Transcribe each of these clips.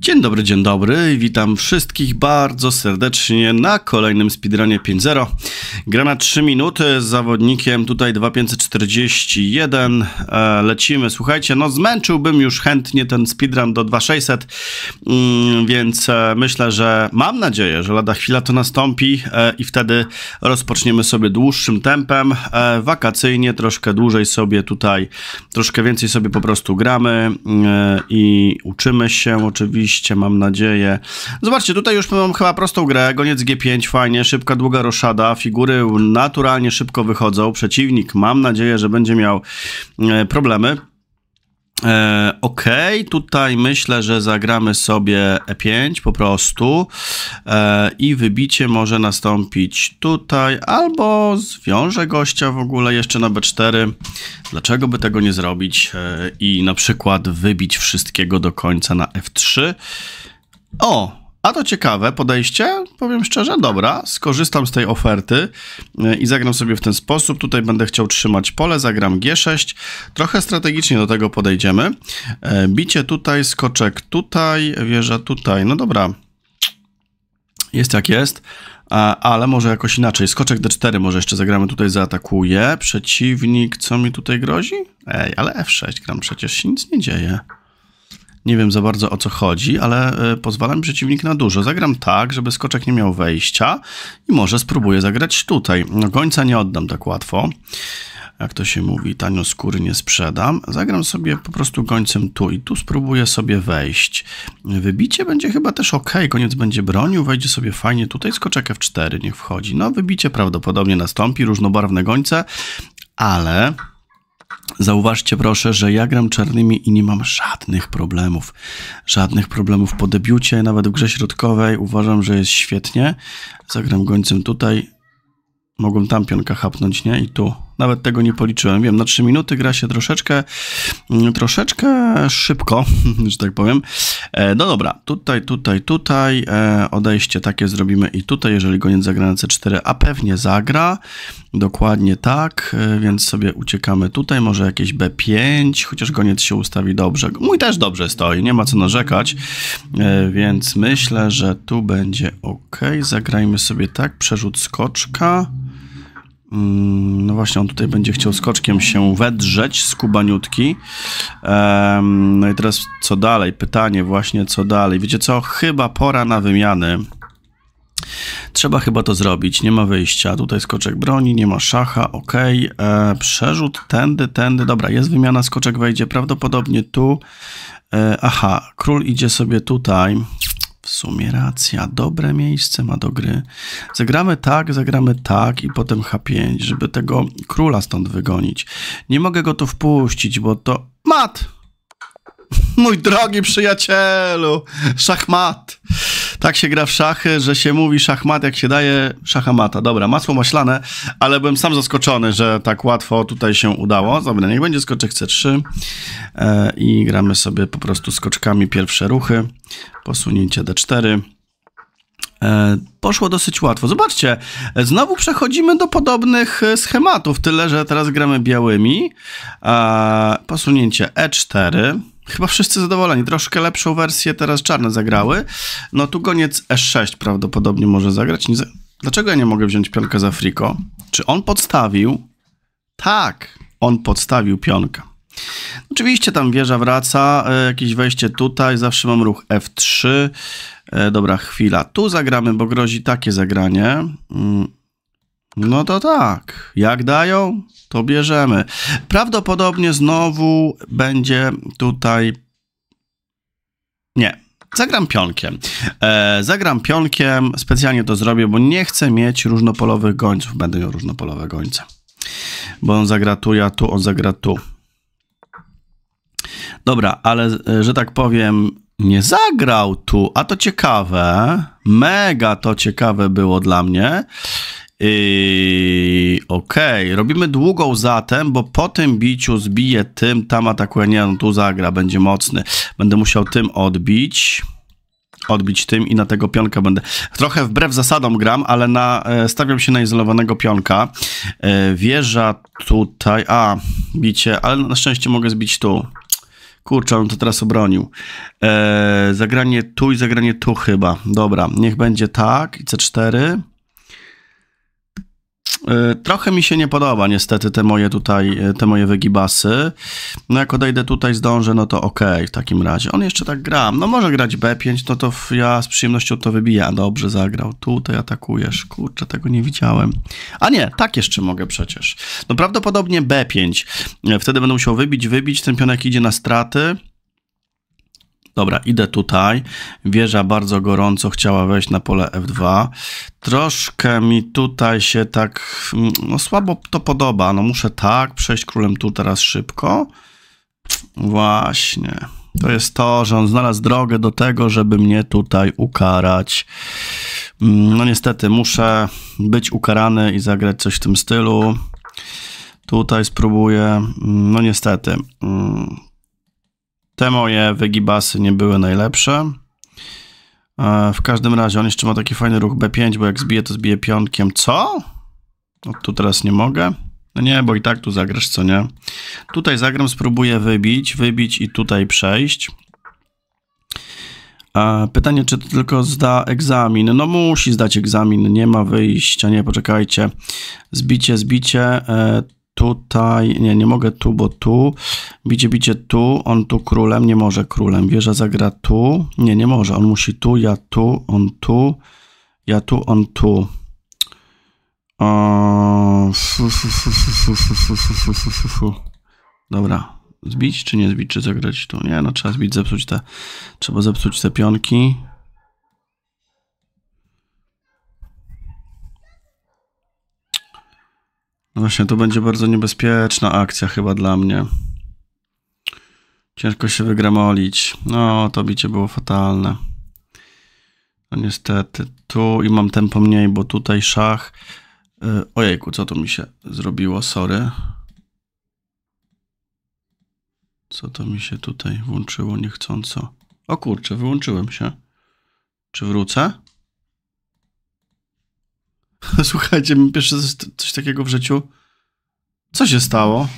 Dzień dobry, dzień dobry witam wszystkich bardzo serdecznie na kolejnym speedrunie 5.0. Gra na 3 minuty z zawodnikiem tutaj 2541. E, lecimy, słuchajcie, no zmęczyłbym już chętnie ten speedrun do 2600, mm, więc e, myślę, że mam nadzieję, że lada chwila to nastąpi e, i wtedy rozpoczniemy sobie dłuższym tempem, e, wakacyjnie, troszkę dłużej sobie tutaj, troszkę więcej sobie po prostu gramy e, i uczymy się oczywiście liście, mam nadzieję. Zobaczcie, tutaj już mam chyba prostą grę. Goniec G5, fajnie, szybka, długa roszada. Figury naturalnie szybko wychodzą. Przeciwnik, mam nadzieję, że będzie miał e, problemy. E, OK, tutaj myślę, że zagramy sobie E5 po prostu e, i wybicie może nastąpić tutaj, albo zwiążę gościa w ogóle jeszcze na B4. Dlaczego by tego nie zrobić e, i na przykład wybić wszystkiego do końca na F3? O, a to ciekawe podejście, powiem szczerze, dobra, skorzystam z tej oferty e, i zagram sobie w ten sposób. Tutaj będę chciał trzymać pole, zagram G6. Trochę strategicznie do tego podejdziemy. E, bicie tutaj, skoczek tutaj, wieża tutaj. No dobra, jest jak jest e, ale może jakoś inaczej. Skoczek D4 może jeszcze zagramy, tutaj zaatakuje. Przeciwnik, co mi tutaj grozi? Ej, ale F6 gram, przecież się nic nie dzieje nie wiem za bardzo o co chodzi, ale e, pozwala mi przeciwnik na dużo. Zagram tak, żeby skoczek nie miał wejścia i może spróbuję zagrać tutaj. No gońca nie oddam tak łatwo. Jak to się mówi, tanio skóry nie sprzedam. Zagram sobie po prostu gońcem tu i tu spróbuję sobie wejść. Wybicie będzie chyba też ok, koniec będzie bronił, wejdzie sobie fajnie tutaj, skoczek F4 niech wchodzi. No wybicie prawdopodobnie nastąpi, różnobarwne gońce, ale Zauważcie proszę, że ja gram czarnymi i nie mam żadnych problemów. Żadnych problemów po debiucie, nawet w grze środkowej. Uważam, że jest świetnie. Zagram gońcem tutaj. Mogłem tam pionka hapnąć, nie? I tu. Nawet tego nie policzyłem. Wiem, na 3 minuty gra się troszeczkę, mm, troszeczkę szybko, że tak powiem. E, no dobra, tutaj, tutaj, tutaj e, odejście takie zrobimy i tutaj, jeżeli goniec zagra na C4, a pewnie zagra, dokładnie tak, e, więc sobie uciekamy tutaj, może jakieś B5, chociaż goniec się ustawi dobrze. Mój też dobrze stoi, nie ma co narzekać, więc myślę, że tu będzie ok. Zagrajmy sobie tak, przerzut skoczka. Mm, no właśnie, on tutaj będzie chciał skoczkiem się wedrzeć, z Um, no i teraz co dalej? Pytanie właśnie, co dalej? Wiecie co? Chyba pora na wymiany. Trzeba chyba to zrobić, nie ma wyjścia. Tutaj skoczek broni, nie ma szacha, ok. E, przerzut tędy, tędy. Dobra, jest wymiana, skoczek wejdzie prawdopodobnie tu. E, aha, król idzie sobie tutaj. W sumie racja, dobre miejsce ma do gry. Zagramy tak, zagramy tak i potem H5, żeby tego króla stąd wygonić. Nie mogę go tu wpuścić, bo to... Mat! Mój drogi przyjacielu! Szachmat! tak się gra w szachy, że się mówi szachmat, jak się daje szachamata. Dobra, masło maślane, ale byłem sam zaskoczony, że tak łatwo tutaj się udało. Dobra, niech będzie skoczek C3 e, i gramy sobie po prostu skoczkami pierwsze ruchy. Posunięcie D4. E, poszło dosyć łatwo. Zobaczcie, znowu przechodzimy do podobnych e, schematów, tyle że teraz gramy białymi. Posunięcie E4 chyba wszyscy zadowoleni. Troszkę lepszą wersję teraz czarne zagrały. No tu goniec E6 prawdopodobnie może zagrać. Dlaczego ja nie mogę wziąć pionka za friko? Czy on podstawił? Tak, on podstawił pionka. Oczywiście tam wieża wraca, e, jakieś wejście tutaj, zawsze mam ruch F3. E, dobra, chwila, tu zagramy, bo grozi takie zagranie. Mm, no to tak. Jak dają, to bierzemy. Prawdopodobnie znowu będzie tutaj. Nie. Zagram pionkiem. E, zagram pionkiem, specjalnie to zrobię, bo nie chcę mieć różnopolowych gońców. Będę miał różnopolowe gońce. Bo on zagra tu, ja tu, on zagra tu. Dobra, ale e, że tak powiem, nie zagrał tu, a to ciekawe. Mega to ciekawe było dla mnie. Okej, okay. robimy długą zatem, bo po tym biciu zbiję tym, tam atakuje, nie, on no tu zagra, będzie mocny. Będę musiał tym odbić, odbić tym i na tego pionka będę... Trochę wbrew zasadom gram, ale na, e, stawiam się na izolowanego pionka. E, wieża tutaj, a, bicie, ale na szczęście mogę zbić tu. Kurczę, on to teraz obronił. E, zagranie tu i zagranie tu chyba. Dobra, niech będzie tak i C4. Y, trochę mi się nie podoba niestety te moje tutaj, y, te moje wygibasy. No jak odejdę tutaj, zdążę, no to okej okay, w takim razie. On jeszcze tak gra, no może grać B5, no to ja z przyjemnością to wybija. Dobrze zagrał, tutaj atakujesz, kurczę, tego nie widziałem. A nie, tak jeszcze mogę przecież. No prawdopodobnie B5, y, wtedy będę musiał wybić, wybić, ten pionek idzie na straty. Dobra, idę tutaj. Wieża bardzo gorąco chciała wejść na pole F2. Troszkę mi tutaj się tak mm, no, słabo to podoba. No muszę tak przejść królem tu teraz szybko. Właśnie. To jest to, że on znalazł drogę do tego, żeby mnie tutaj ukarać. Mm, no niestety muszę być ukarany i zagrać coś w tym stylu. Tutaj spróbuję. Mm, no niestety. Te moje wygibasy nie były najlepsze. E, w każdym razie on jeszcze ma taki fajny ruch B5, bo jak zbije, to zbije pionkiem. Co? No, tu teraz nie mogę. No nie, bo i tak tu zagrasz, co nie? Tutaj zagram, spróbuję wybić, wybić i tutaj przejść. E, pytanie, czy to tylko zda egzamin? No musi zdać egzamin, nie ma wyjścia, nie, poczekajcie. Zbicie, zbicie, e, tutaj, nie, nie mogę tu, bo tu, bicie, bicie tu, on tu królem, nie może królem, wieża zagra tu, nie, nie może, on musi tu, ja tu, on tu, ja tu, on tu. Dobra, zbić czy nie zbić, czy zagrać tu? Nie, no trzeba zbić, zepsuć te, trzeba zepsuć te pionki. No właśnie, to będzie bardzo niebezpieczna akcja chyba dla mnie. Ciężko się wygramolić. No, to bicie było fatalne. No niestety, tu i mam tempo mniej, bo tutaj szach. Yy, ojejku, co to mi się zrobiło? Sorry. Co to mi się tutaj włączyło niechcąco? O kurczę, wyłączyłem się. Czy wrócę? Słuchajcie, pierwszy coś takiego w życiu. Co się stało?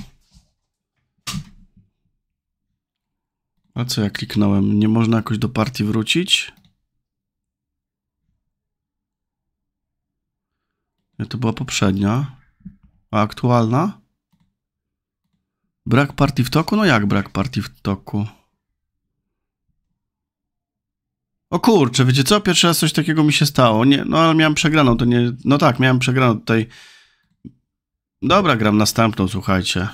A co ja kliknąłem? Nie można jakoś do partii wrócić? Nie, to była poprzednia. A aktualna? Brak partii w toku? No jak brak partii w toku? O kurczę, wiecie co? Pierwszy raz coś takiego mi się stało. Nie, no ale miałem przegraną, to nie... No tak, miałem przegraną tutaj. Dobra, gram następną, słuchajcie.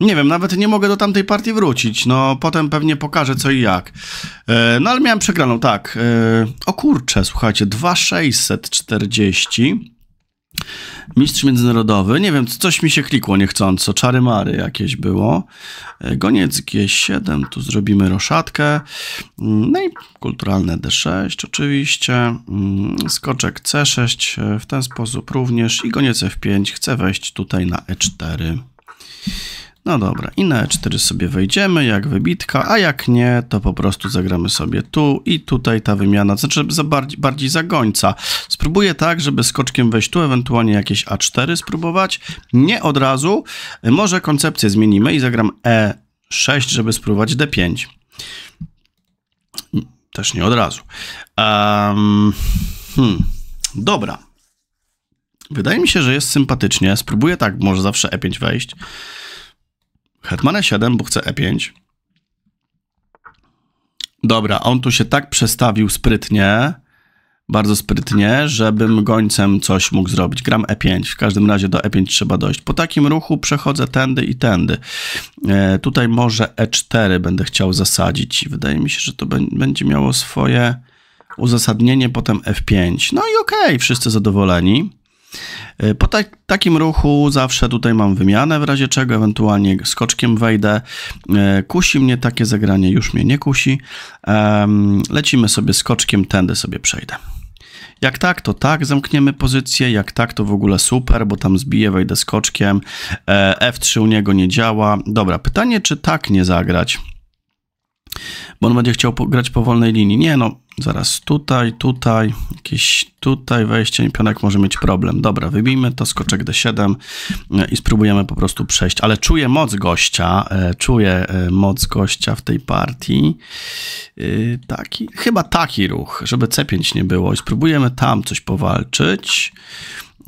Nie wiem, nawet nie mogę do tamtej partii wrócić. No, potem pewnie pokażę co i jak. E, no, ale miałem przegraną, tak. E, o kurczę, słuchajcie, 2640. Mistrz międzynarodowy, nie wiem, coś mi się klikło niechcąco, czary mary jakieś było. E, goniec G7, tu zrobimy roszatkę. Mm, no i kulturalne D6 oczywiście. Mm, skoczek C6 e, w ten sposób również i goniec F5 chce wejść tutaj na E4. No dobra, i na E4 sobie wejdziemy jak wybitka, a jak nie, to po prostu zagramy sobie tu i tutaj ta wymiana, znaczy za bardziej, bardziej za gońca. Spróbuję tak, żeby skoczkiem wejść tu, ewentualnie jakieś A4 spróbować, nie od razu. Może koncepcję zmienimy i zagram E6, żeby spróbować D5. Też nie od razu. Um, hmm, dobra. Wydaje mi się, że jest sympatycznie. Spróbuję tak, może zawsze E5 wejść. Hetman e 7, bo chce E5. Dobra, on tu się tak przestawił sprytnie, bardzo sprytnie, żebym gońcem coś mógł zrobić. Gram E5, w każdym razie do E5 trzeba dojść. Po takim ruchu przechodzę tędy i tędy. E, tutaj może E4 będę chciał zasadzić. Wydaje mi się, że to będzie miało swoje uzasadnienie, potem F5. No i okej, okay, wszyscy zadowoleni. Y, po ta takim ruchu zawsze tutaj mam wymianę, w razie czego ewentualnie skoczkiem wejdę. Y, kusi mnie takie zagranie, już mnie nie kusi. Lecimy sobie skoczkiem, tędy sobie przejdę. Jak tak, to tak, zamkniemy pozycję, jak tak, to w ogóle super, bo tam zbiję, wejdę skoczkiem, e, F3 u niego nie działa. Dobra, pytanie, czy tak nie zagrać? Bo on będzie chciał grać po wolnej linii. Nie, no, Zaraz tutaj, tutaj, jakieś tutaj wejście i pionek może mieć problem. Dobra, wybijmy to, skoczek d7 e, i spróbujemy po prostu przejść. Ale czuję moc gościa, e, czuję e, moc gościa w tej partii. Taki, chyba taki ruch, żeby c5 nie było i spróbujemy tam coś powalczyć.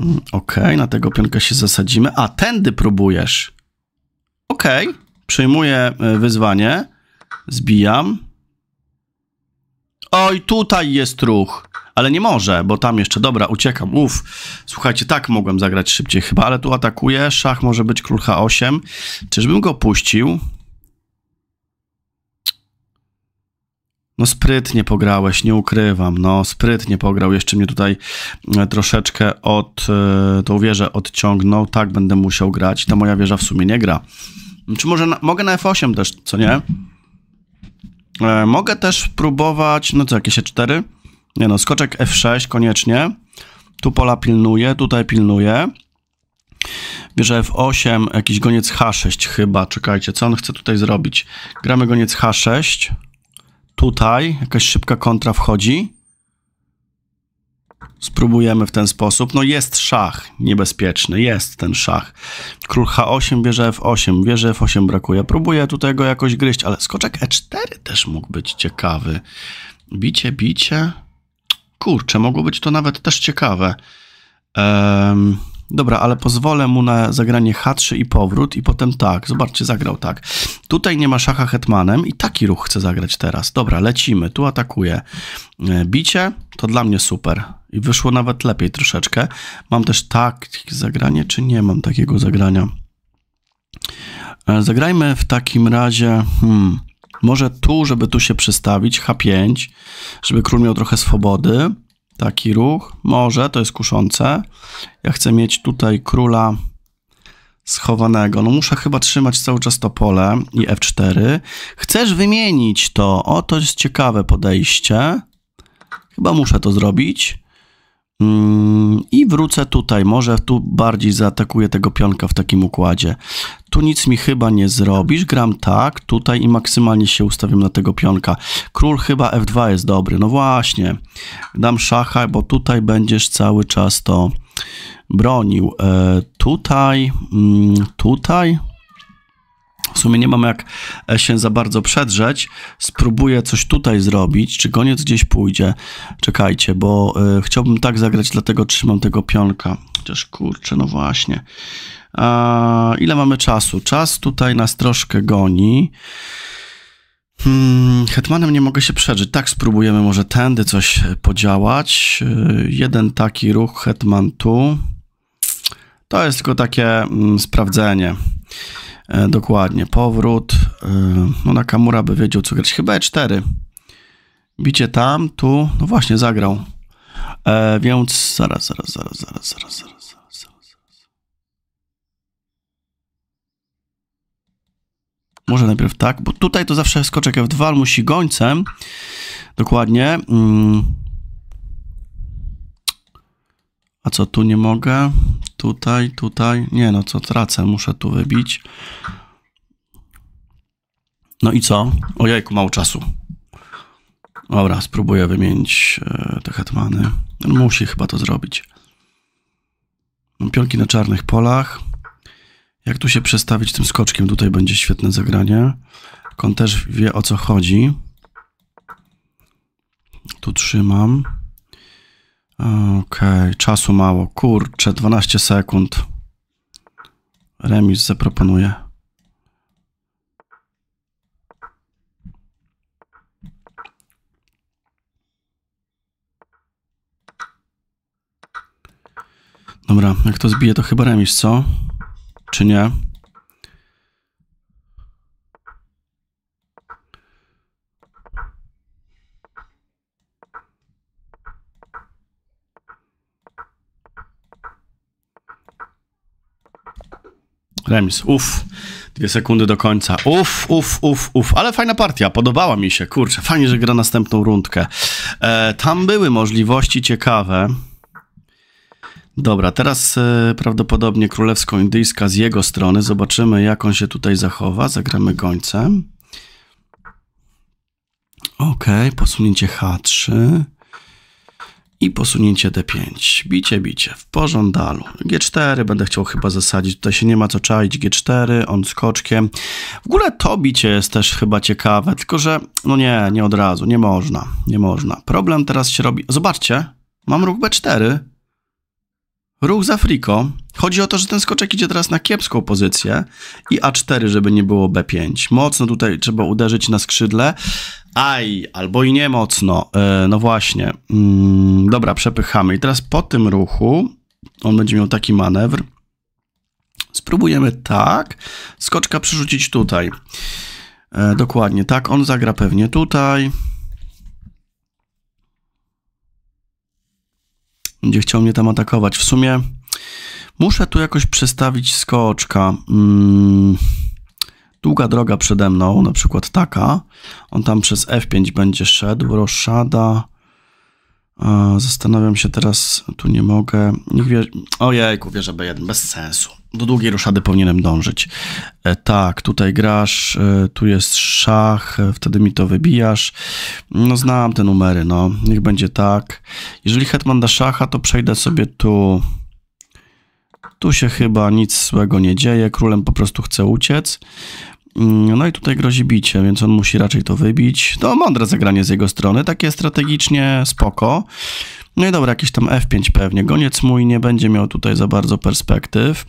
Mm, ok, na tego pionka się zasadzimy. A, tędy próbujesz. Ok, przyjmuję wyzwanie, zbijam. Oj, tutaj jest ruch. Ale nie może, bo tam jeszcze, dobra, uciekam, uff. Słuchajcie, tak mogłem zagrać szybciej chyba, ale tu atakuje, szach może być król h8. Czyżbym go puścił? No sprytnie pograłeś, nie ukrywam, no sprytnie pograł, jeszcze mnie tutaj e, troszeczkę od, e, tą wieżę odciągnął, tak będę musiał grać, ta moja wieża w sumie nie gra. Czy może, na, mogę na f8 też, co nie? E, mogę też próbować, no co, jakieś E4? Nie no, skoczek F6 koniecznie. Tu pola pilnuje, tutaj pilnuje. Bierze F8, jakiś goniec H6 chyba, czekajcie, co on chce tutaj zrobić? Gramy goniec H6. Tutaj jakaś szybka kontra wchodzi spróbujemy w ten sposób. No jest szach niebezpieczny, jest ten szach. Król H8, bierze F8, bierze F8 brakuje. Próbuję tutaj go jakoś gryźć, ale skoczek E4 też mógł być ciekawy. Bicie, bicie. Kurczę, mogło być to nawet też ciekawe. Um, dobra, ale pozwolę mu na zagranie H3 i powrót i potem tak. Zobaczcie, zagrał tak. Tutaj nie ma szacha hetmanem i taki ruch chce zagrać teraz. Dobra, lecimy, tu atakuje. E, bicie to dla mnie super i wyszło nawet lepiej troszeczkę. Mam też tak zagranie, czy nie mam takiego zagrania? E, zagrajmy w takim razie, hmm, może tu, żeby tu się przystawić, H5, żeby król miał trochę swobody. Taki ruch, może, to jest kuszące. Ja chcę mieć tutaj króla schowanego. No muszę chyba trzymać cały czas to pole i F4. Chcesz wymienić to. O, to jest ciekawe podejście. Chyba muszę to zrobić. Mm, I wrócę tutaj, może tu bardziej zaatakuję tego pionka w takim układzie. Tu nic mi chyba nie zrobisz, gram tak, tutaj i maksymalnie się ustawiam na tego pionka. Król chyba F2 jest dobry, no właśnie. Dam szacha, bo tutaj będziesz cały czas to bronił. E, tutaj, mm, tutaj... W sumie nie mam jak e, się za bardzo przedrzeć. Spróbuję coś tutaj zrobić. Czy koniec gdzieś pójdzie? Czekajcie, bo y, chciałbym tak zagrać, dlatego trzymam tego pionka. Chociaż kurczę, no właśnie. A, ile mamy czasu? Czas tutaj nas troszkę goni. Hmm, hetmanem nie mogę się przeżyć. Tak, spróbujemy może tędy coś podziałać. Y, jeden taki ruch Hetman tu. To jest tylko takie mm, sprawdzenie. E, dokładnie, powrót, e, no Kamura by wiedział co grać, chyba E4, bicie tam, tu, no właśnie zagrał, e, więc zaraz, zaraz, zaraz, zaraz, zaraz, zaraz. Może najpierw tak, bo tutaj to zawsze skoczek F2, musi gońcem. Dokładnie. Mm. A co, tu nie mogę? Tutaj, tutaj. Nie no, co tracę, muszę tu wybić. No i co? Ojejku, mało czasu. Dobra, spróbuję wymienić e, te hetmany. Musi chyba to zrobić. Mam pionki na czarnych polach. Jak tu się przestawić tym skoczkiem? Tutaj będzie świetne zagranie. Kon też wie o co chodzi. Tu trzymam. Okej, okay, czasu mało. Kurczę, 12 sekund. Remis zaproponuję. Dobra, jak to zbije, to chyba remis, co? Czy nie? Remis. Uff. Dwie sekundy do końca. Uff, uff, uff, uff. Ale fajna partia, podobała mi się. Kurczę, fajnie, że gra następną rundkę. E, tam były możliwości ciekawe. Dobra, teraz e, prawdopodobnie królewsko-indyjska z jego strony. Zobaczymy, jak on się tutaj zachowa. Zagramy gońcem. Okej, okay, posunięcie H3 i posunięcie d5. Bicie, bicie, w pożądalu. g4, będę chciał chyba zasadzić, tutaj się nie ma co czaić, g4, on skoczkiem. W ogóle to bicie jest też chyba ciekawe, tylko że, no nie, nie od razu, nie można, nie można. Problem teraz się robi, zobaczcie, mam ruch b4, Ruch za friko. Chodzi o to, że ten skoczek idzie teraz na kiepską pozycję i A4, żeby nie było B5. Mocno tutaj trzeba uderzyć na skrzydle. Aj, albo i nie mocno. E, no właśnie. Mm, dobra, przepychamy. I teraz po tym ruchu on będzie miał taki manewr. Spróbujemy tak. Skoczka przerzucić tutaj. E, dokładnie tak. On zagra pewnie tutaj. Będzie chciał mnie tam atakować. W sumie muszę tu jakoś przestawić skoczka. Hmm. Długa droga przede mną, na przykład taka. On tam przez F5 będzie szedł. Roszada. Zastanawiam się teraz, tu nie mogę. Niech wie... Ojejku, wieża B1, bez sensu do długiej roszady powinienem dążyć. E, tak, tutaj grasz, e, tu jest szach, e, wtedy mi to wybijasz. No znam te numery, no. Niech będzie tak. Jeżeli hetman da szacha, to przejdę sobie tu. Tu się chyba nic złego nie dzieje, królem po prostu chce uciec. Mm, no i tutaj grozi bicie, więc on musi raczej to wybić. To mądre zagranie z jego strony, takie strategicznie spoko. No i dobra, jakiś tam F5 pewnie. Goniec mój nie będzie miał tutaj za bardzo perspektyw.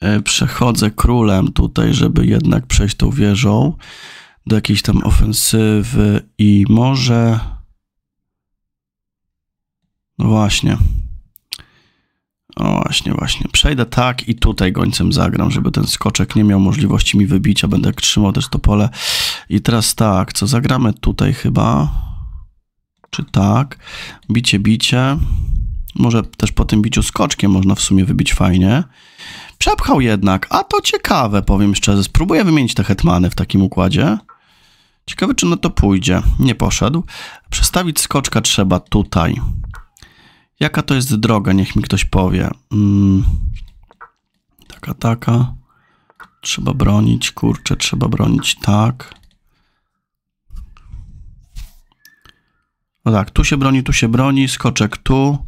E, przechodzę królem tutaj, żeby jednak przejść tą wieżą do jakiejś tam ofensywy i może... No właśnie. O no właśnie, właśnie. Przejdę tak i tutaj gońcem zagram, żeby ten skoczek nie miał możliwości mi wybicia. Będę trzymał też to pole. I teraz tak, co zagramy tutaj chyba? Czy tak? Bicie, bicie. Może też po tym biciu skoczkiem można w sumie wybić fajnie. Przepchał jednak, a to ciekawe, powiem szczerze. Spróbuję wymienić te hetmany w takim układzie. Ciekawe, czy na to pójdzie. Nie poszedł. Przestawić skoczka trzeba tutaj. Jaka to jest droga? Niech mi ktoś powie. Hmm. Taka, taka. Trzeba bronić, kurczę, trzeba bronić tak. No tak, tu się broni, tu się broni, skoczek tu.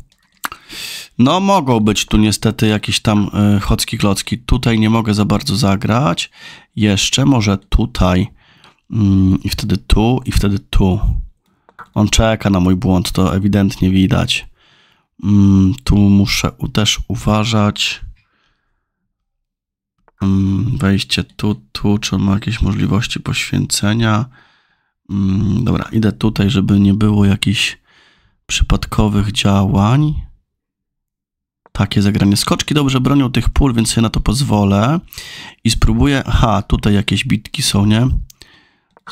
No mogą być tu niestety jakieś tam y, chocki klocki. Tutaj nie mogę za bardzo zagrać. Jeszcze może tutaj. Mm, I wtedy tu, i wtedy tu. On czeka na mój błąd, to ewidentnie widać. Mm, tu muszę też uważać. Mm, wejście tu, tu. Czy on ma jakieś możliwości poświęcenia? Dobra, idę tutaj, żeby nie było jakichś przypadkowych działań. Takie zagranie. Skoczki dobrze bronią tych pól, więc sobie na to pozwolę. I spróbuję... Aha, tutaj jakieś bitki są, nie?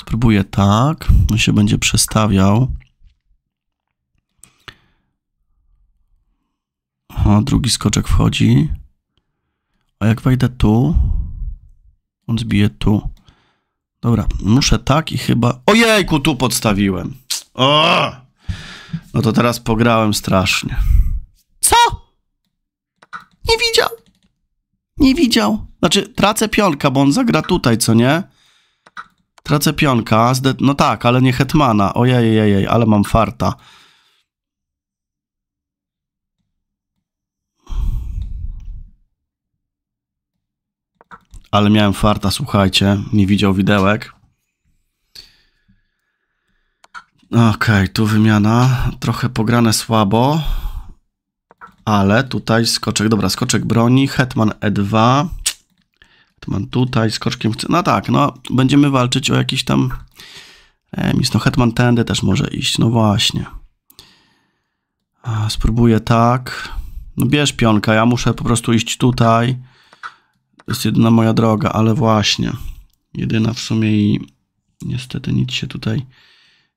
Spróbuję tak. On się będzie przestawiał. Aha, drugi skoczek wchodzi. A jak wejdę tu... On zbije tu. Dobra, muszę tak i chyba... Ojejku, tu podstawiłem. O! No to teraz pograłem strasznie. Nie widział. Nie widział. Znaczy, tracę pionka, bo on zagra tutaj, co nie? Tracę pionka. No tak, ale nie hetmana. Ojej, ale mam farta. Ale miałem farta, słuchajcie. Nie widział widełek. Okej, okay, tu wymiana. Trochę pograne słabo ale tutaj skoczek, dobra, skoczek broni, hetman e2, hetman tutaj, skoczkiem chce, no tak, no będziemy walczyć o jakiś tam remis, no hetman tędy też może iść, no właśnie. Spróbuję tak, no bierz pionka, ja muszę po prostu iść tutaj, to jest jedyna moja droga, ale właśnie, jedyna w sumie i niestety nic się tutaj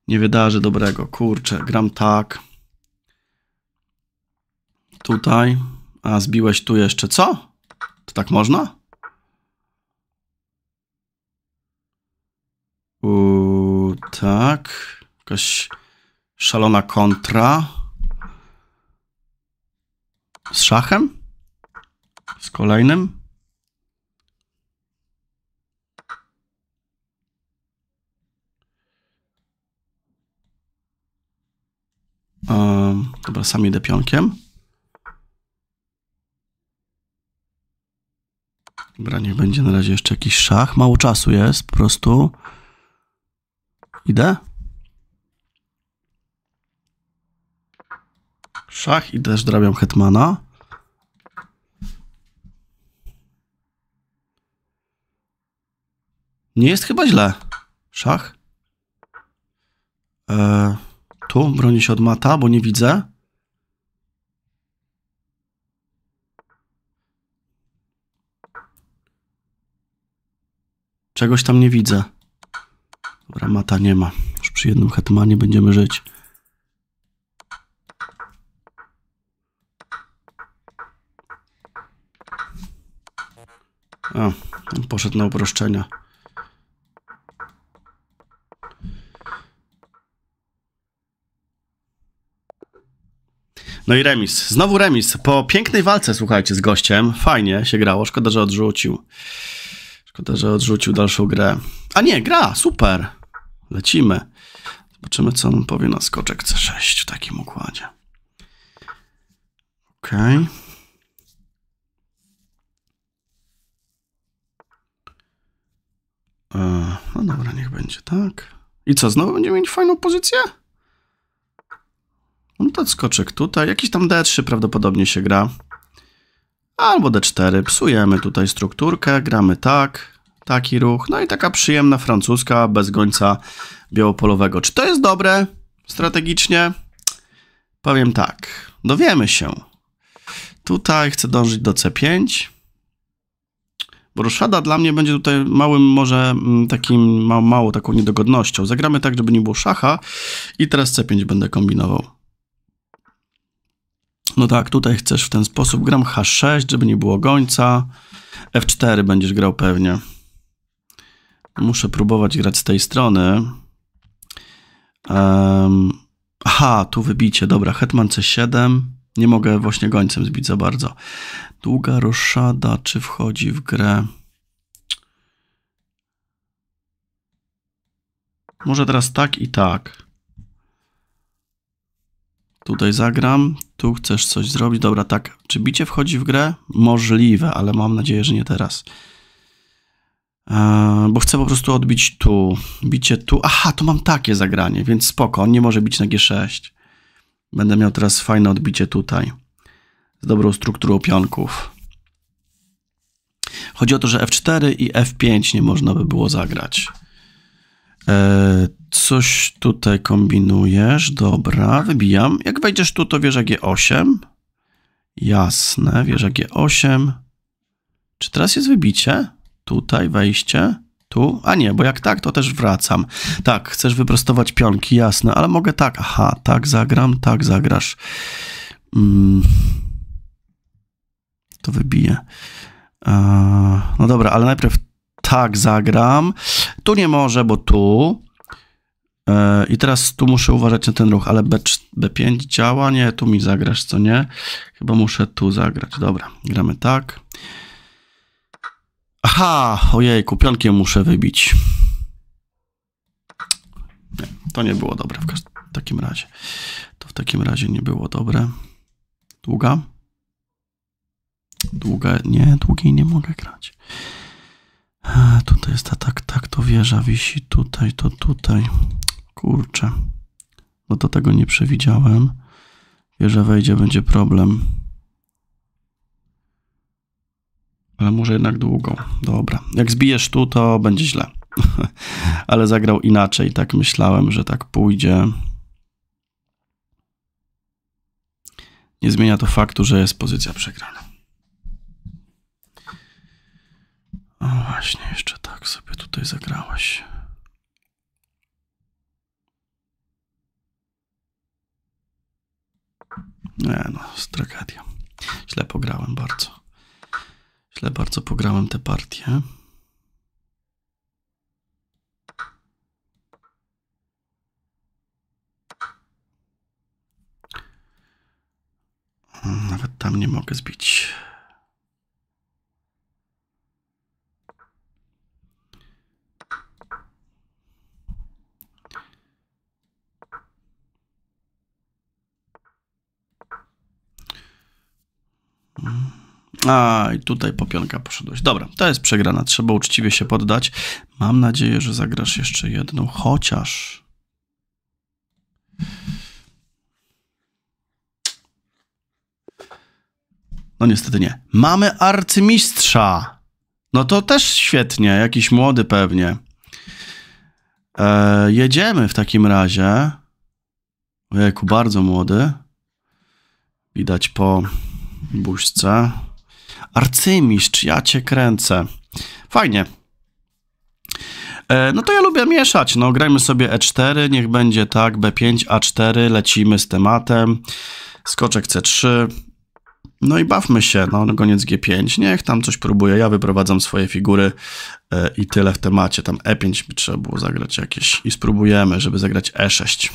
nie wydarzy dobrego, kurczę, gram tak, tutaj, a zbiłeś tu jeszcze co? To tak można? U, tak. Jakaś szalona kontra. Z szachem? Z kolejnym? Um, dobra, sami idę pionkiem. Dobra, niech będzie na razie jeszcze jakiś szach. Mało czasu jest, po prostu. Idę? Szach i też drabiam Hetmana. Nie jest chyba źle. Szach. E, tu broni się od mata, bo nie widzę. Czegoś tam nie widzę. Ramata nie ma. Już przy jednym hetmanie będziemy żyć. A, poszedł na uproszczenia. No i remis. Znowu remis. Po pięknej walce, słuchajcie, z gościem. Fajnie się grało. Szkoda, że odrzucił. Szkoda, że odrzucił dalszą grę. A nie, gra, super. Lecimy. Zobaczymy, co on powie na skoczek C6 w takim układzie. Ok. Okay. E, no dobra, niech będzie tak. I co, znowu będziemy mieć fajną pozycję? No to skoczek tutaj. Jakiś tam D3 prawdopodobnie się gra albo d4. Psujemy tutaj strukturkę, gramy tak, taki ruch. No i taka przyjemna francuska bez gońca białopolowego. Czy to jest dobre strategicznie? Powiem tak, dowiemy się. Tutaj chcę dążyć do c5. Roszada dla mnie będzie tutaj małym, może mm, takim, ma, mało taką niedogodnością. Zagramy tak, żeby nie było szacha i teraz C5 będę kombinował. No tak, tutaj chcesz w ten sposób. Gram H6, żeby nie było gońca. F4 będziesz grał pewnie. Muszę próbować grać z tej strony. Um, aha, tu wybicie. Dobra, hetman C7. Nie mogę właśnie gońcem zbić za bardzo. Długa roszada, czy wchodzi w grę? Może teraz tak i tak. Tutaj zagram, tu chcesz coś zrobić. Dobra, tak. Czy bicie wchodzi w grę? Możliwe, ale mam nadzieję, że nie teraz. Eee, bo chcę po prostu odbić tu. Bicie tu. Aha, to mam takie zagranie, więc spoko. On nie może bić na G6. Będę miał teraz fajne odbicie tutaj. Z dobrą strukturą pionków. Chodzi o to, że F4 i F5 nie można by było zagrać. E, coś tutaj kombinujesz. Dobra, wybijam. Jak wejdziesz tu, to wieża G8. Jasne, wieża G8. Czy teraz jest wybicie? Tutaj wejście. Tu? A nie, bo jak tak, to też wracam. Tak, chcesz wyprostować pionki, jasne, ale mogę tak. Aha, tak zagram, tak zagrasz. Mm. To wybiję. E, no dobra, ale najpierw tak zagram. Tu nie może, bo tu. E, I teraz tu muszę uważać na ten ruch, ale B, B5 działa? Nie, tu mi zagrasz, co nie? Chyba muszę tu zagrać. Dobra, gramy tak. Aha, ojej, kupionkiem muszę wybić. Nie, to nie było dobre w takim razie. To w takim razie nie było dobre. Długa? Długa? Nie, długiej nie mogę grać. A, tutaj jest ta tak, tak, to wieża wisi tutaj, to tutaj. Kurczę. No to tego nie przewidziałem. Wieża wejdzie, będzie problem. Ale może jednak długo. Dobra. Jak zbijesz tu, to będzie źle. Ale zagrał inaczej. Tak myślałem, że tak pójdzie. Nie zmienia to faktu, że jest pozycja przegrana. właśnie, jeszcze tak sobie tutaj zagrałaś. Nie no, tragedia. Źle pograłem bardzo. Źle bardzo pograłem tę partię. Hmm, nawet tam nie mogę zbić. A, i tutaj popionka poszedłeś. Dobra, to jest przegrana. Trzeba uczciwie się poddać. Mam nadzieję, że zagrasz jeszcze jedną, chociaż. No niestety nie. Mamy arcymistrza. No to też świetnie, jakiś młody pewnie. E, jedziemy w takim razie. Ojejku, bardzo młody. Widać po buźce. Arcymistrz, ja cię kręcę. Fajnie. E, no to ja lubię mieszać, no grajmy sobie E4, niech będzie tak, B5, A4, lecimy z tematem, skoczek C3, no i bawmy się, no koniec G5, niech tam coś próbuje, ja wyprowadzam swoje figury e, i tyle w temacie, tam E5 by trzeba było zagrać jakieś i spróbujemy, żeby zagrać E6.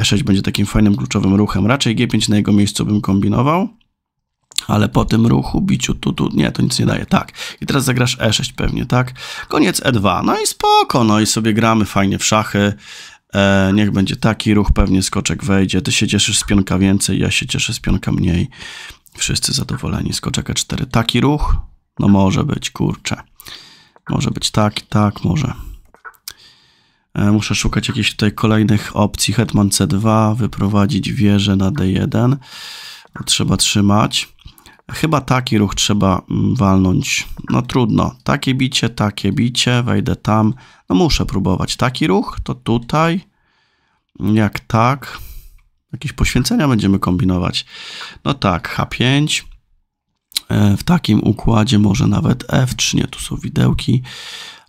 E6 będzie takim fajnym kluczowym ruchem, raczej G5 na jego miejscu bym kombinował ale po tym ruchu, biciu, tu, tu, nie, to nic nie daje, tak. I teraz zagrasz E6 pewnie, tak? Koniec E2, no i spoko, no i sobie gramy fajnie w szachy, e, niech będzie taki ruch, pewnie skoczek wejdzie, ty się cieszysz z pionka więcej, ja się cieszę z pionka mniej, wszyscy zadowoleni, skoczek E4, taki ruch, no może być, kurczę, może być tak, tak, może... E, muszę szukać jakichś tutaj kolejnych opcji. Hetman C2, wyprowadzić wieżę na D1. Trzeba trzymać. Chyba taki ruch trzeba mm, walnąć. No trudno. Takie bicie, takie bicie, wejdę tam. No muszę próbować. Taki ruch to tutaj. Jak tak. Jakieś poświęcenia będziemy kombinować. No tak, H5. E, w takim układzie może nawet F3, nie, tu są widełki.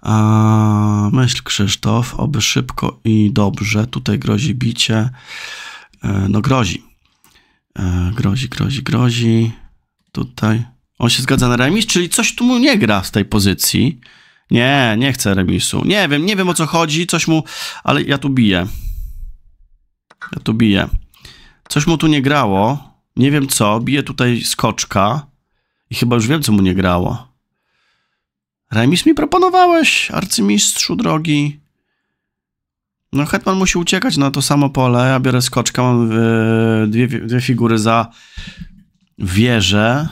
A, myśl Krzysztof, oby szybko i dobrze. Tutaj grozi bicie. E, no e, grozi. Grozi, grozi, grozi tutaj. On się zgadza na remis, czyli coś tu mu nie gra z tej pozycji. Nie, nie chcę remisu. Nie wiem, nie wiem o co chodzi, coś mu... Ale ja tu biję. Ja tu biję. Coś mu tu nie grało. Nie wiem co. Biję tutaj skoczka. I chyba już wiem, co mu nie grało. Remis mi proponowałeś, arcymistrzu drogi. No, Hetman musi uciekać na to samo pole. Ja biorę skoczka, mam e, dwie, dwie figury za wierzę,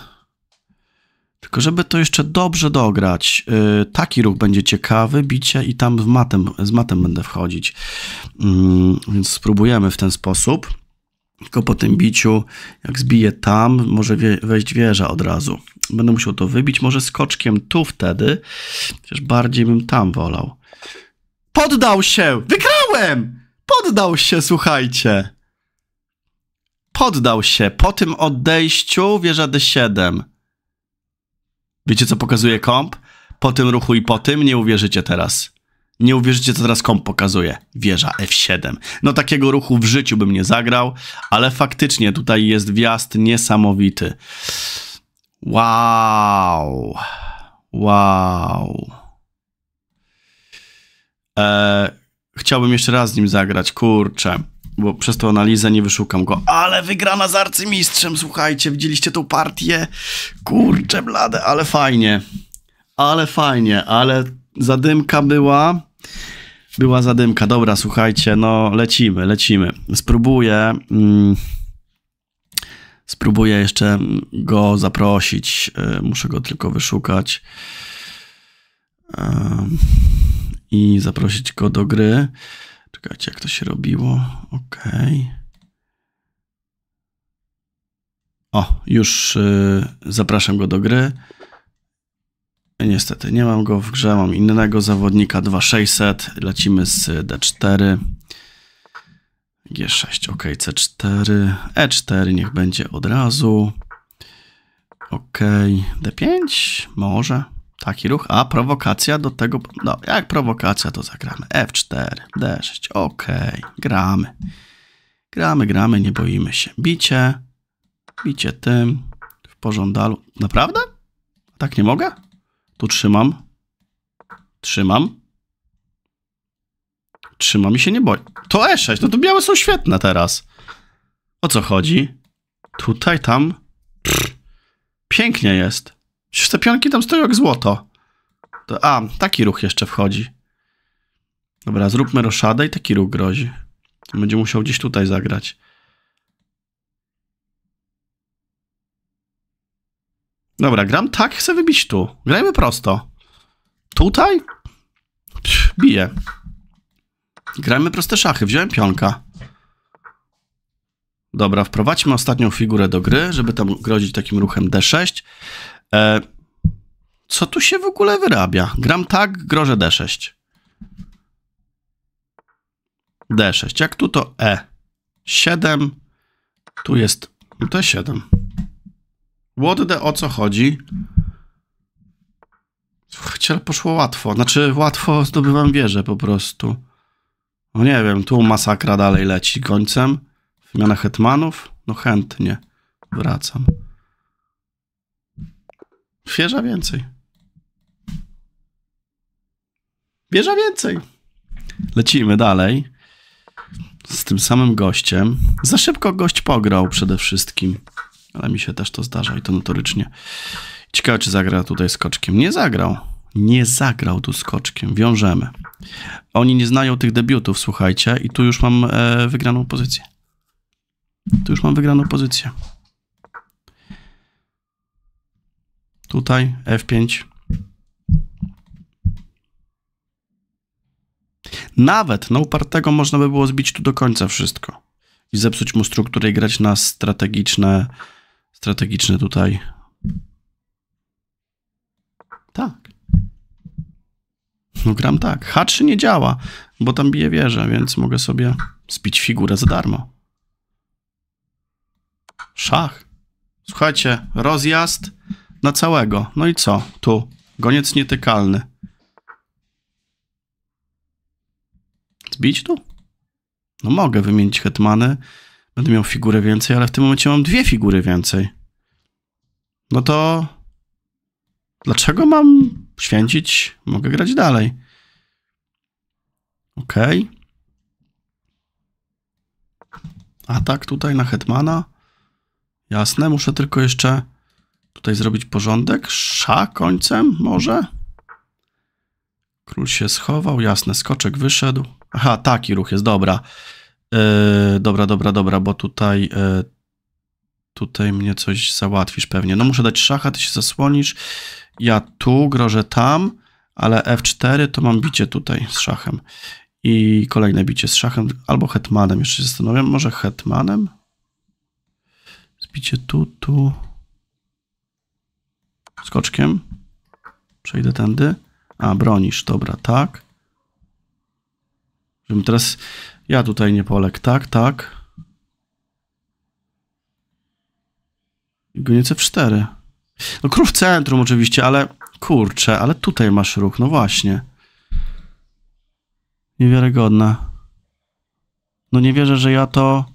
tylko żeby to jeszcze dobrze dograć, yy, taki ruch będzie ciekawy, bicie i tam w matem, z matem będę wchodzić. Yy, więc spróbujemy w ten sposób. Tylko po tym biciu, jak zbiję tam, może wie, wejść wieża od razu. Będę musiał to wybić, może skoczkiem tu wtedy. chociaż bardziej bym tam wolał. Poddał się! Wygrałem! Poddał się, słuchajcie! Poddał się. Po tym odejściu wieża D7. Wiecie, co pokazuje komp? Po tym ruchu i po tym nie uwierzycie teraz. Nie uwierzycie, co teraz komp pokazuje. Wieża F7. No takiego ruchu w życiu bym nie zagrał, ale faktycznie tutaj jest wjazd niesamowity. Wow. Wow. Eee, chciałbym jeszcze raz z nim zagrać, kurczę bo przez tą analizę nie wyszukam go. Ale wygrana z arcymistrzem, słuchajcie, widzieliście tą partię? Kurczę blade, ale fajnie. Ale fajnie, ale zadymka była. Była zadymka. Dobra, słuchajcie, no lecimy, lecimy. Spróbuję... Mm, spróbuję jeszcze go zaprosić. E, muszę go tylko wyszukać. E, I zaprosić go do gry. Czekajcie, jak to się robiło. OK. O, już y, zapraszam go do gry. Niestety nie mam go w grze, mam innego zawodnika, 2600. Lecimy z D4. G6, OK, C4, E4 niech będzie od razu. OK, D5, może. Taki ruch, a prowokacja do tego, no jak prowokacja to zagramy. F4, D6, ok, gramy. Gramy, gramy, nie boimy się. Bicie, bicie tym, w pożądalu. Naprawdę? Tak nie mogę? Tu trzymam, trzymam, trzymam i się nie boję. To E6, no to białe są świetne teraz. O co chodzi? Tutaj, tam, Pff, pięknie jest. Przecież te pionki tam stoją jak złoto. To, a, taki ruch jeszcze wchodzi. Dobra, zróbmy roszadę i taki ruch grozi. Będzie musiał gdzieś tutaj zagrać. Dobra, gram tak, chcę wybić tu. Grajmy prosto. Tutaj? Bije. biję. Grajmy proste szachy. Wziąłem pionka. Dobra, wprowadźmy ostatnią figurę do gry, żeby tam grozić takim ruchem D6. E, co tu się w ogóle wyrabia? Gram tak, grożę D6. D6. Jak tu to E7. Tu jest no jest 7 What the, o co chodzi? Chociaż poszło łatwo. Znaczy, łatwo zdobywam wieżę po prostu. No nie wiem, tu masakra dalej leci końcem. Wymiana hetmanów? No chętnie. Wracam. Wieża więcej. Wieża więcej. Lecimy dalej. Z tym samym gościem. Za szybko gość pograł przede wszystkim. Ale mi się też to zdarza i to notorycznie. Ciekawe, czy zagra tutaj skoczkiem. Nie zagrał. Nie zagrał tu skoczkiem. Wiążemy. Oni nie znają tych debiutów, słuchajcie. I tu już mam e, wygraną pozycję. Tu już mam wygraną pozycję. Tutaj F5. Nawet na upartego można by było zbić tu do końca wszystko i zepsuć mu strukturę i grać na strategiczne, strategiczne tutaj. Tak. No gram tak. H3 nie działa, bo tam bije wieżę, więc mogę sobie spić figurę za darmo. Szach. Słuchajcie, rozjazd. Na całego. No i co? Tu. Goniec nietykalny. Zbić tu? No mogę wymienić hetmany. Będę miał figurę więcej, ale w tym momencie mam dwie figury więcej. No to... Dlaczego mam święcić? Mogę grać dalej. Okej. Okay. Atak tutaj na Hetmana. Jasne, muszę tylko jeszcze Tutaj zrobić porządek? Sza końcem może? Król się schował, jasne, skoczek wyszedł. Aha, taki ruch jest, dobra. Yy, dobra, dobra, dobra, bo tutaj... Yy, tutaj mnie coś załatwisz pewnie. No muszę dać szacha, ty się zasłonisz. Ja tu, grożę tam, ale F4 to mam bicie tutaj z szachem. I kolejne bicie z szachem, albo hetmanem, jeszcze się zastanawiam, może hetmanem? Zbicie tu, tu skoczkiem. Przejdę tędy. A, bronisz, dobra, tak. Żebym teraz ja tutaj nie poległ. Tak, tak. I w 4. No król w centrum oczywiście, ale kurczę, ale tutaj masz ruch, no właśnie. Niewiarygodne. No nie wierzę, że ja to...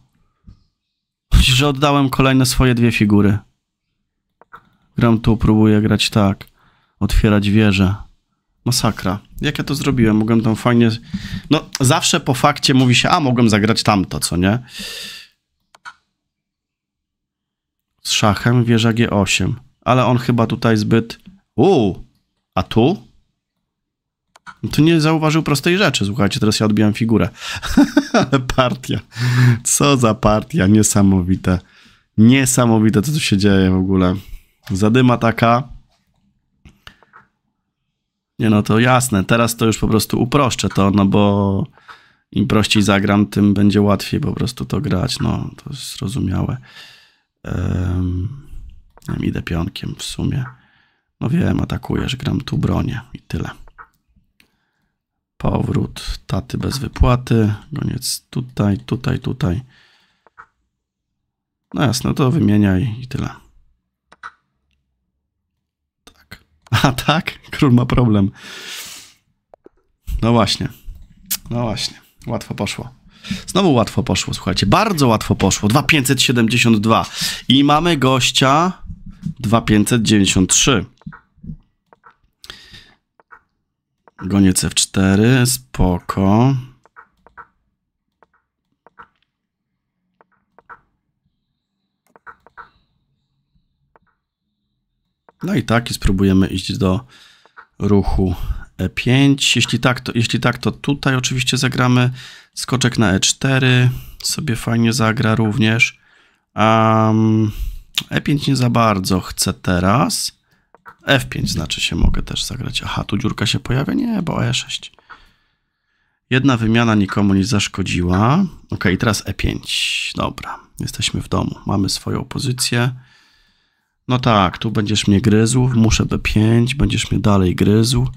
że oddałem kolejne swoje dwie figury. Gram tu, próbuję grać tak. Otwierać wieżę. Masakra. Jak ja to zrobiłem? Mogłem tam fajnie... No, zawsze po fakcie mówi się, a, mogłem zagrać tamto, co nie? Z szachem wieża G8. Ale on chyba tutaj zbyt... Uuu! A tu? No to nie zauważył prostej rzeczy. Słuchajcie, teraz ja odbijam figurę. partia. Co za partia. Niesamowite. Niesamowite, co tu się dzieje w ogóle. Zadyma taka. Nie no, to jasne. Teraz to już po prostu uproszczę to, no bo im prościej zagram, tym będzie łatwiej po prostu to grać. No, to jest zrozumiałe. Um, wiem, idę pionkiem w sumie. No wiem, atakujesz, gram tu bronię i tyle. Powrót taty bez wypłaty. Goniec tutaj, tutaj, tutaj. No jasne, to wymieniaj i tyle. A tak? Król ma problem. No właśnie. No właśnie. Łatwo poszło. Znowu łatwo poszło, słuchajcie. Bardzo łatwo poszło. 2572. I mamy gościa 2593. Goniec F4. Spoko. No i tak, i spróbujemy iść do ruchu E5. Jeśli tak, to, jeśli tak, to tutaj oczywiście zagramy skoczek na E4. Sobie fajnie zagra również. Um, E5 nie za bardzo chcę teraz. F5 znaczy się mogę też zagrać. Aha, tu dziurka się pojawia? Nie, bo E6. Jedna wymiana nikomu nie zaszkodziła. Ok, teraz E5. Dobra, jesteśmy w domu. Mamy swoją pozycję. No tak, tu będziesz mnie gryzł, muszę B5, będziesz mnie dalej gryzł.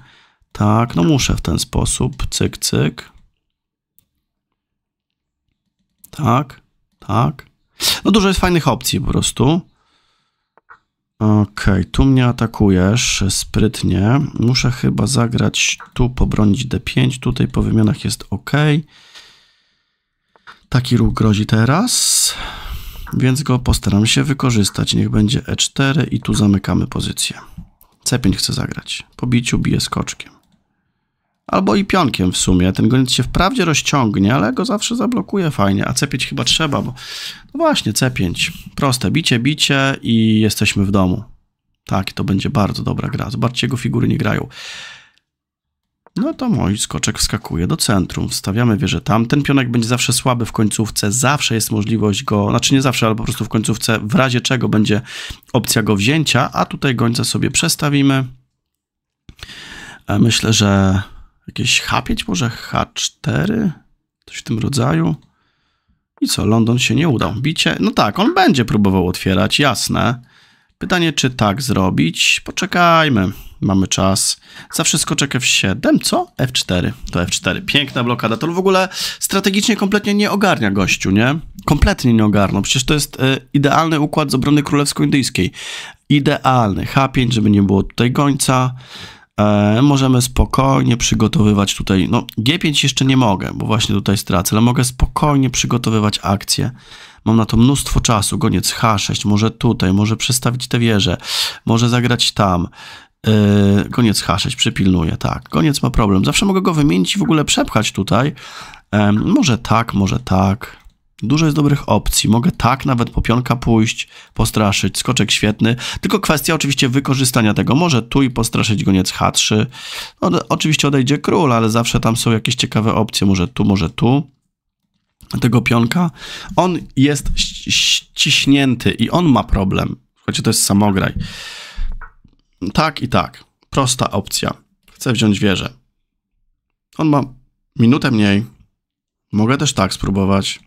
Tak, no muszę w ten sposób, cyk, cyk. Tak, tak. No dużo jest fajnych opcji po prostu. Okej, okay, tu mnie atakujesz sprytnie. Muszę chyba zagrać tu, pobronić D5. Tutaj po wymianach jest ok. Taki ruch grozi teraz więc go postaram się wykorzystać. Niech będzie e4 i tu zamykamy pozycję. C5 chce zagrać. Po biciu bije skoczkiem. Albo i pionkiem w sumie. Ten goniec się wprawdzie rozciągnie, ale go zawsze zablokuje fajnie. A C5 chyba trzeba, bo... No właśnie, C5. Proste. Bicie, bicie i jesteśmy w domu. Tak, to będzie bardzo dobra gra. Zobaczcie, jego figury nie grają. No to mój skoczek wskakuje do centrum. Wstawiamy wieżę tam. Ten pionek będzie zawsze słaby w końcówce. Zawsze jest możliwość go, znaczy nie zawsze, ale po prostu w końcówce, w razie czego będzie opcja go wzięcia. A tutaj gońca sobie przestawimy. E, myślę, że jakieś H5, może H4, coś w tym rodzaju. I co, London się nie udał. Bicie? No tak, on będzie próbował otwierać, jasne. Pytanie, czy tak zrobić? Poczekajmy mamy czas. Zawsze skoczek w 7 co? F4, to F4. Piękna blokada. To w ogóle strategicznie kompletnie nie ogarnia gościu, nie? Kompletnie nie ogarnął. Przecież to jest y, idealny układ z obrony królewsko-indyjskiej. Idealny. H5, żeby nie było tutaj gońca. E, możemy spokojnie przygotowywać tutaj, no G5 jeszcze nie mogę, bo właśnie tutaj stracę, ale mogę spokojnie przygotowywać akcję. Mam na to mnóstwo czasu, goniec H6, może tutaj, może przestawić tę wieżę, może zagrać tam. Yy, koniec H6, przypilnuje, tak. Koniec ma problem. Zawsze mogę go wymienić i w ogóle przepchać tutaj. może tak, może tak. Dużo jest dobrych opcji. Mogę tak nawet po pionka pójść, postraszyć, skoczek świetny. Tylko kwestia oczywiście wykorzystania tego. Może tu i postraszyć goniec H3. No, oczywiście odejdzie król, ale zawsze tam są jakieś ciekawe opcje. Może tu, może tu. Tego pionka. On jest ściśnięty i on ma problem. Słuchajcie, to jest samograj. Tak i tak. Prosta opcja. Chcę wziąć wieżę. On ma minutę mniej. Mogę też tak spróbować.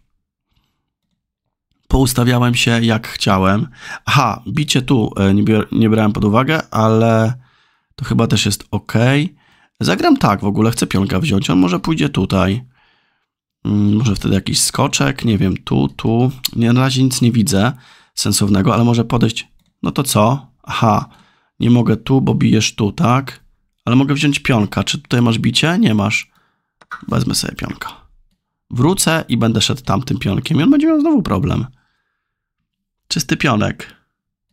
Poustawiałem się jak chciałem. Aha, bicie tu e, nie, nie brałem pod uwagę, ale to chyba też jest ok. Zagram tak w ogóle, chcę pionka wziąć, on może pójdzie tutaj. Mm, może wtedy jakiś skoczek, nie wiem, tu, tu. Nie, na razie nic nie widzę sensownego, ale może podejść. No to co? Aha, nie mogę tu, bo bijesz tu, tak? Ale mogę wziąć pionka. Czy tutaj masz bicie? Nie masz. Wezmę sobie pionka. Wrócę i będę szedł tamtym pionkiem i on będzie miał znowu problem. Czysty pionek.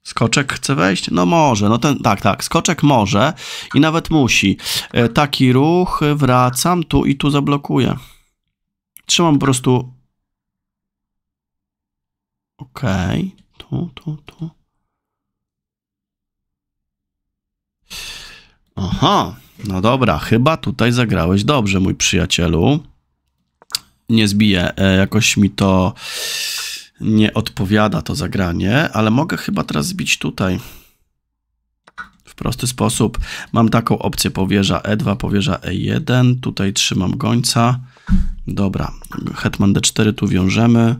Skoczek chce wejść? No może, no ten, tak, tak, skoczek może i nawet musi. E, taki ruch, wracam tu i tu zablokuję. Trzymam po prostu... Okej, okay. tu, tu, tu. Aha, no dobra, chyba tutaj zagrałeś dobrze, mój przyjacielu. Nie zbiję, e, jakoś mi to nie odpowiada to zagranie, ale mogę chyba teraz zbić tutaj. W prosty sposób. Mam taką opcję powierza E2, powierza E1. Tutaj trzymam gońca. Dobra, hetman D4 tu wiążemy.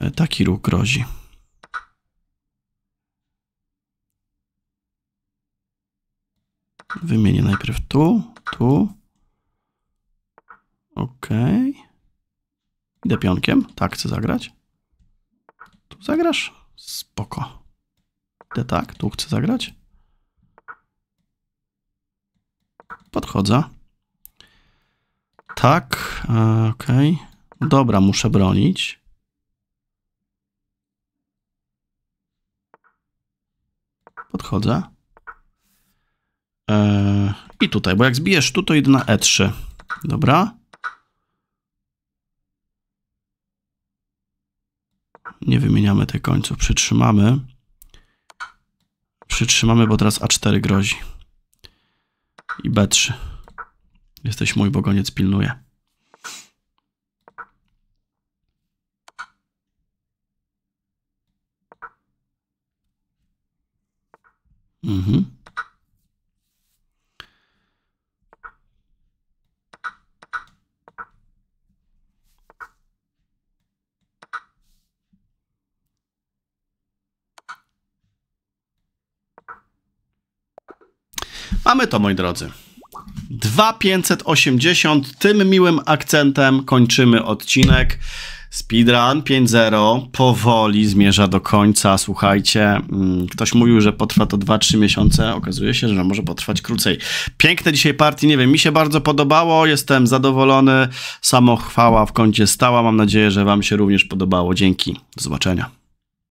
E, taki ruch grozi. Wymienię najpierw tu, tu. Ok. Idę pionkiem. Tak, chcę zagrać. Tu zagrasz? Spoko. Idę tak, tu chcę zagrać. Podchodzę. Tak, e, ok. Dobra, muszę bronić. Podchodzę. Eee, I tutaj, bo jak zbijesz tu, to idę na E3. Dobra. Nie wymieniamy tych końców, przytrzymamy. Przytrzymamy, bo teraz A4 grozi. I B3. Jesteś mój, bogoniec pilnuje. Mhm. Mamy to, moi drodzy. 2580. Tym miłym akcentem kończymy odcinek. Speedrun 5.0 powoli zmierza do końca. Słuchajcie, mm, ktoś mówił, że potrwa to 2-3 miesiące. Okazuje się, że może potrwać krócej. Piękne dzisiaj partii, nie wiem, mi się bardzo podobało. Jestem zadowolony. Samochwała w kącie stała. Mam nadzieję, że Wam się również podobało. Dzięki. Do zobaczenia.